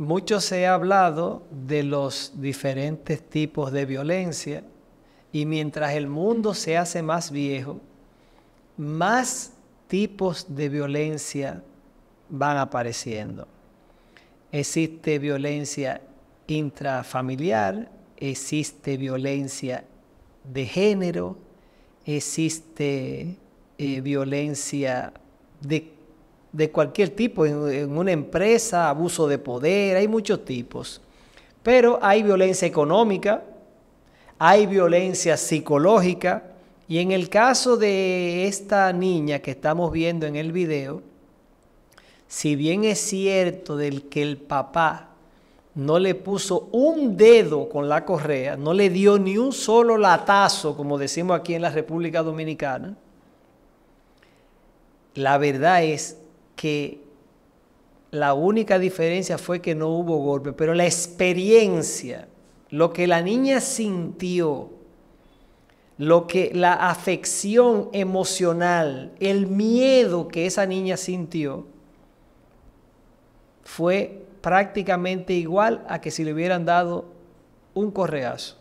Mucho se ha hablado de los diferentes tipos de violencia y mientras el mundo se hace más viejo, más tipos de violencia van apareciendo. Existe violencia intrafamiliar, existe violencia de género, existe eh, violencia de de cualquier tipo, en, una empresa, abuso de poder, hay muchos tipos. Pero hay violencia económica, hay violencia psicológica, y en el caso de esta niña que estamos viendo en el video, si bien es cierto del que el papá no le puso un dedo con la correa, no le dio ni un solo latazo, como decimos aquí en la República Dominicana, la verdad es que la única diferencia fue que no hubo golpe, pero la experiencia, lo que la niña sintió, lo que la afección emocional, el miedo que esa niña sintió, fue prácticamente igual a que si le hubieran dado un correazo.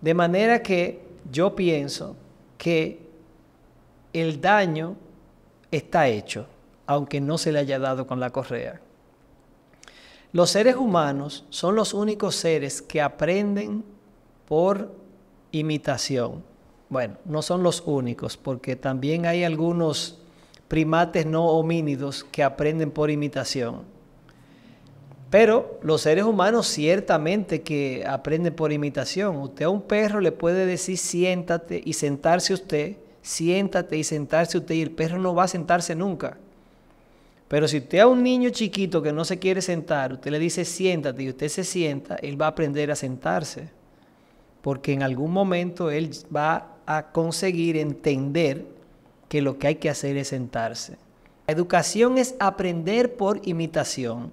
De manera que yo pienso que el daño está hecho aunque no se le haya dado con la correa. Los seres humanos son los únicos seres que aprenden por imitación. Bueno, no son los únicos, porque también hay algunos primates no homínidos que aprenden por imitación. Pero los seres humanos ciertamente que aprenden por imitación. Usted a un perro le puede decir siéntate y sentarse usted, siéntate y sentarse usted, y el perro no va a sentarse nunca. Pero si usted a un niño chiquito que no se quiere sentar, usted le dice siéntate y usted se sienta, él va a aprender a sentarse. Porque en algún momento él va a conseguir entender que lo que hay que hacer es sentarse. La educación es aprender por imitación.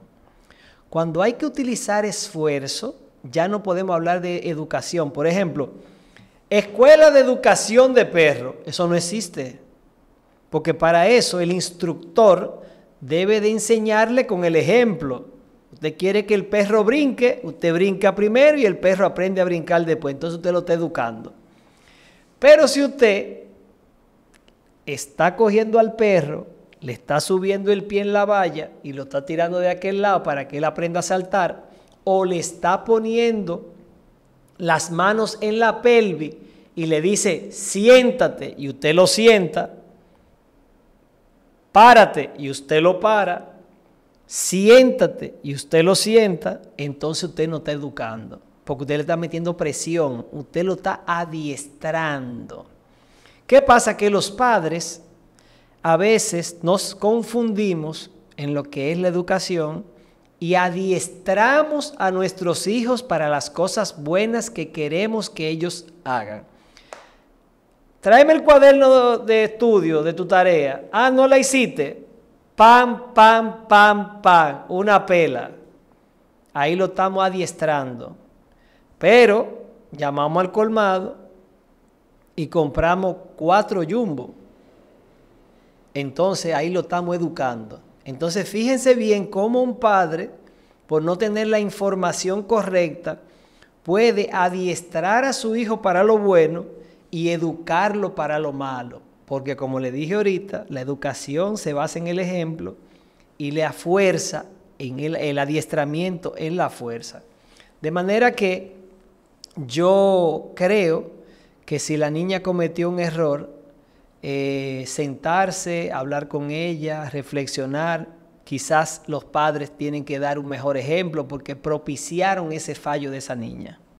Cuando hay que utilizar esfuerzo, ya no podemos hablar de educación. Por ejemplo, escuela de educación de perro, eso no existe. Porque para eso el instructor debe de enseñarle con el ejemplo. Usted quiere que el perro brinque, usted brinca primero y el perro aprende a brincar después. Entonces usted lo está educando. Pero si usted está cogiendo al perro, le está subiendo el pie en la valla y lo está tirando de aquel lado para que él aprenda a saltar, o le está poniendo las manos en la pelvis y le dice, siéntate, y usted lo sienta, párate y usted lo para, siéntate y usted lo sienta, entonces usted no está educando, porque usted le está metiendo presión, usted lo está adiestrando. ¿Qué pasa? Que los padres a veces nos confundimos en lo que es la educación y adiestramos a nuestros hijos para las cosas buenas que queremos que ellos hagan. Tráeme el cuaderno de estudio de tu tarea. Ah, no la hiciste. Pam, pam, pam, pam. Una pela. Ahí lo estamos adiestrando. Pero llamamos al colmado y compramos cuatro yumbos... Entonces ahí lo estamos educando. Entonces fíjense bien cómo un padre, por no tener la información correcta, puede adiestrar a su hijo para lo bueno y educarlo para lo malo. Porque como le dije ahorita, la educación se basa en el ejemplo y la fuerza, en el, adiestramiento en la fuerza. De manera que yo creo que si la niña cometió un error, eh, sentarse, hablar con ella, reflexionar, quizás los padres tienen que dar un mejor ejemplo porque propiciaron ese fallo de esa niña.